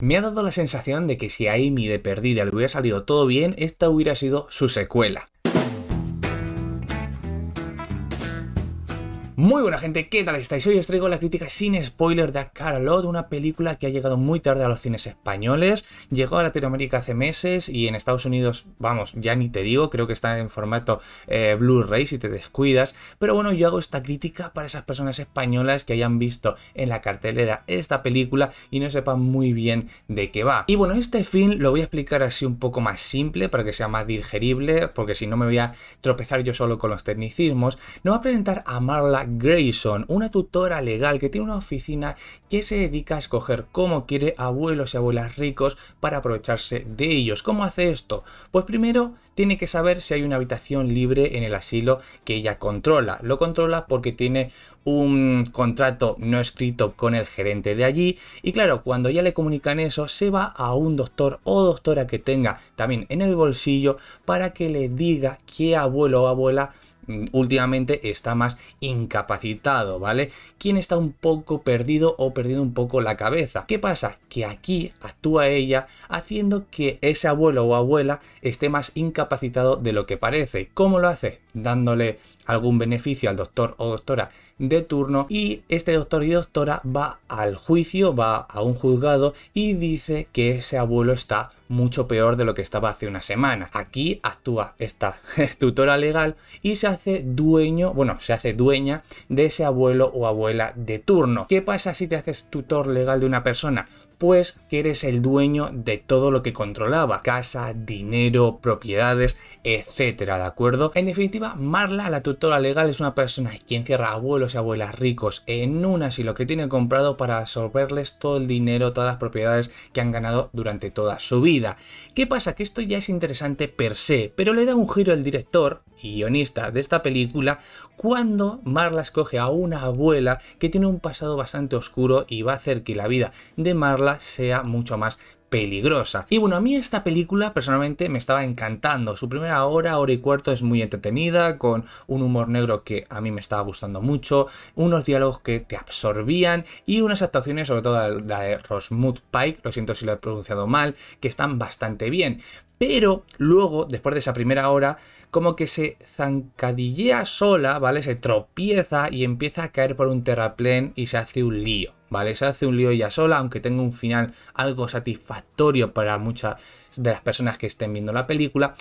Me ha dado la sensación de que si a Amy de perdida le hubiera salido todo bien, esta hubiera sido su secuela. Muy buena gente, ¿qué tal estáis? Hoy os traigo la crítica sin spoiler de de una película que ha llegado muy tarde a los cines españoles, llegó a Latinoamérica hace meses y en Estados Unidos, vamos, ya ni te digo, creo que está en formato eh, Blu-ray si te descuidas, pero bueno, yo hago esta crítica para esas personas españolas que hayan visto en la cartelera esta película y no sepan muy bien de qué va. Y bueno, este film lo voy a explicar así un poco más simple para que sea más digerible, porque si no me voy a tropezar yo solo con los tecnicismos. Nos va a presentar a Marla Grayson, una tutora legal que tiene una oficina que se dedica a escoger cómo quiere abuelos y abuelas ricos para aprovecharse de ellos. ¿Cómo hace esto? Pues primero tiene que saber si hay una habitación libre en el asilo que ella controla. Lo controla porque tiene un contrato no escrito con el gerente de allí y claro, cuando ya le comunican eso, se va a un doctor o doctora que tenga también en el bolsillo para que le diga qué abuelo o abuela Mm, últimamente está más incapacitado, ¿vale? Quien está un poco perdido o perdiendo un poco la cabeza. ¿Qué pasa? Que aquí actúa ella haciendo que ese abuelo o abuela esté más incapacitado de lo que parece. ¿Cómo lo hace? Dándole algún beneficio al doctor o doctora de turno y este doctor y doctora va al juicio, va a un juzgado y dice que ese abuelo está mucho peor de lo que estaba hace una semana. Aquí actúa esta tutora legal y se hace dueño, bueno, se hace dueña de ese abuelo o abuela de turno. ¿Qué pasa si te haces tutor legal de una persona? pues que eres el dueño de todo lo que controlaba, casa, dinero, propiedades, etcétera, ¿de acuerdo? En definitiva, Marla, la tutora legal, es una persona que encierra abuelos y abuelas ricos en y lo que tiene comprado para absorberles todo el dinero, todas las propiedades que han ganado durante toda su vida. ¿Qué pasa? Que esto ya es interesante per se, pero le da un giro al director y guionista de esta película cuando Marla escoge a una abuela que tiene un pasado bastante oscuro y va a hacer que la vida de Marla sea mucho más peligrosa. Y bueno, a mí esta película personalmente me estaba encantando. Su primera hora, hora y cuarto es muy entretenida, con un humor negro que a mí me estaba gustando mucho, unos diálogos que te absorbían y unas actuaciones, sobre todo la de Rosmuth Pike, lo siento si lo he pronunciado mal, que están bastante bien. Pero luego, después de esa primera hora, como que se zancadillea sola, ¿vale? Se tropieza y empieza a caer por un terraplén y se hace un lío. ¿vale? Se hace un lío ya sola, aunque tenga un final algo satisfactorio para muchas de las personas que estén viendo la película.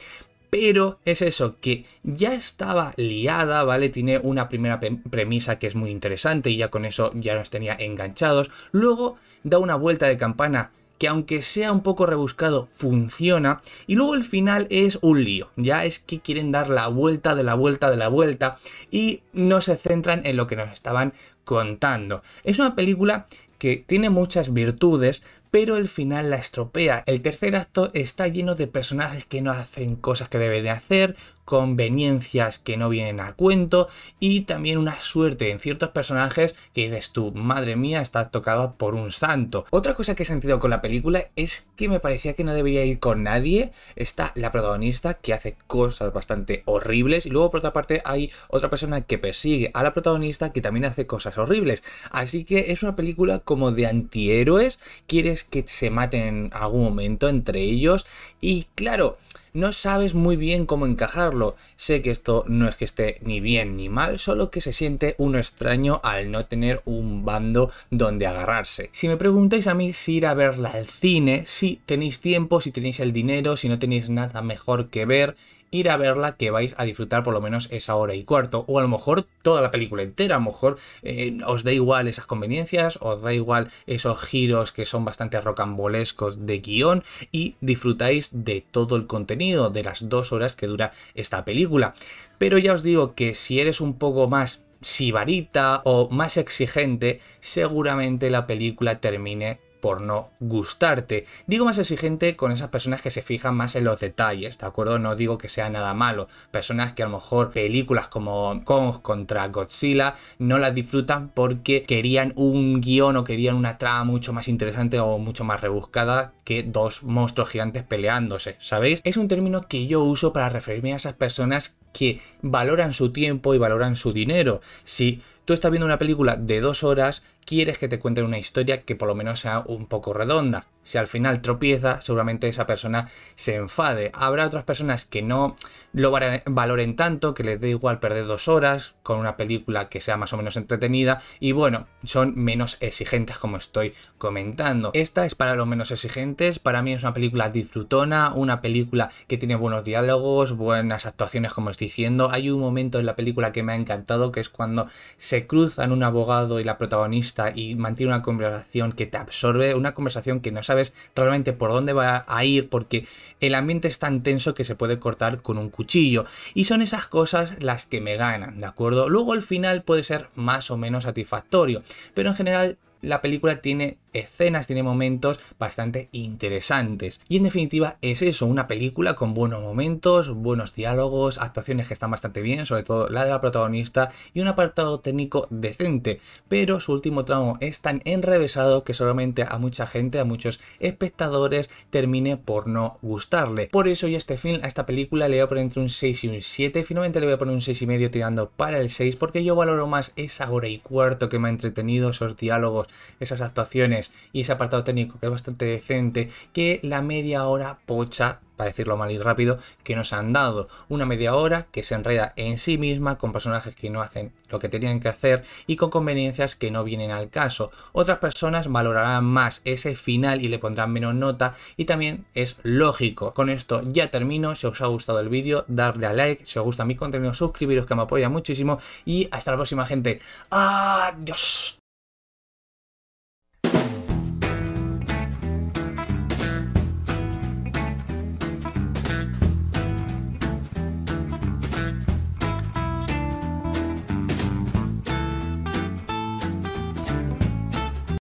Pero es eso, que ya estaba liada, ¿vale? Tiene una primera premisa que es muy interesante y ya con eso ya nos tenía enganchados. Luego da una vuelta de campana que aunque sea un poco rebuscado, funciona. Y luego el final es un lío, ya es que quieren dar la vuelta de la vuelta de la vuelta y no se centran en lo que nos estaban contando. Es una película que tiene muchas virtudes, pero el final la estropea. El tercer acto está lleno de personajes que no hacen cosas que deben hacer, conveniencias que no vienen a cuento y también una suerte en ciertos personajes que dices tú, madre mía, está tocada por un santo. Otra cosa que he sentido con la película es que me parecía que no debería ir con nadie. Está la protagonista que hace cosas bastante horribles y luego por otra parte hay otra persona que persigue a la protagonista que también hace cosas horribles. Así que es una película como de antihéroes, quieres que se maten en algún momento entre ellos. Y claro, no sabes muy bien cómo encajarlo. Sé que esto no es que esté ni bien ni mal, solo que se siente uno extraño al no tener un bando donde agarrarse. Si me preguntáis a mí si ir a verla al cine, si tenéis tiempo, si tenéis el dinero, si no tenéis nada mejor que ver ir a verla que vais a disfrutar por lo menos esa hora y cuarto, o a lo mejor toda la película entera, a lo mejor eh, os da igual esas conveniencias, os da igual esos giros que son bastante rocambolescos de guión y disfrutáis de todo el contenido, de las dos horas que dura esta película. Pero ya os digo que si eres un poco más sibarita o más exigente, seguramente la película termine por no gustarte. Digo más exigente con esas personas que se fijan más en los detalles, ¿de acuerdo? No digo que sea nada malo. Personas que a lo mejor películas como Kong contra Godzilla no las disfrutan porque querían un guión o querían una trama mucho más interesante o mucho más rebuscada que dos monstruos gigantes peleándose, ¿sabéis? Es un término que yo uso para referirme a esas personas que valoran su tiempo y valoran su dinero. Si tú estás viendo una película de dos horas quieres que te cuenten una historia que por lo menos sea un poco redonda. Si al final tropieza, seguramente esa persona se enfade. Habrá otras personas que no lo valoren tanto, que les dé igual perder dos horas con una película que sea más o menos entretenida y bueno, son menos exigentes como estoy comentando. Esta es para los menos exigentes, para mí es una película disfrutona, una película que tiene buenos diálogos, buenas actuaciones como estoy diciendo. Hay un momento en la película que me ha encantado que es cuando se cruzan un abogado y la protagonista y mantiene una conversación que te absorbe, una conversación que no sabes realmente por dónde va a ir porque el ambiente es tan tenso que se puede cortar con un cuchillo. Y son esas cosas las que me ganan, ¿de acuerdo? Luego el final puede ser más o menos satisfactorio, pero en general la película tiene escenas, tiene momentos bastante interesantes. Y en definitiva es eso, una película con buenos momentos, buenos diálogos, actuaciones que están bastante bien, sobre todo la de la protagonista, y un apartado técnico decente. Pero su último tramo es tan enrevesado que solamente a mucha gente, a muchos espectadores, termine por no gustarle. Por eso yo a este film, a esta película, le voy a poner entre un 6 y un 7. Finalmente le voy a poner un y medio tirando para el 6 porque yo valoro más esa hora y cuarto que me ha entretenido, esos diálogos esas actuaciones y ese apartado técnico que es bastante decente que la media hora pocha para decirlo mal y rápido, que nos han dado una media hora que se enreda en sí misma con personajes que no hacen lo que tenían que hacer y con conveniencias que no vienen al caso. Otras personas valorarán más ese final y le pondrán menos nota y también es lógico. Con esto ya termino, si os ha gustado el vídeo, darle a like, si os gusta mi contenido, suscribiros que me apoya muchísimo y hasta la próxima gente. Adiós.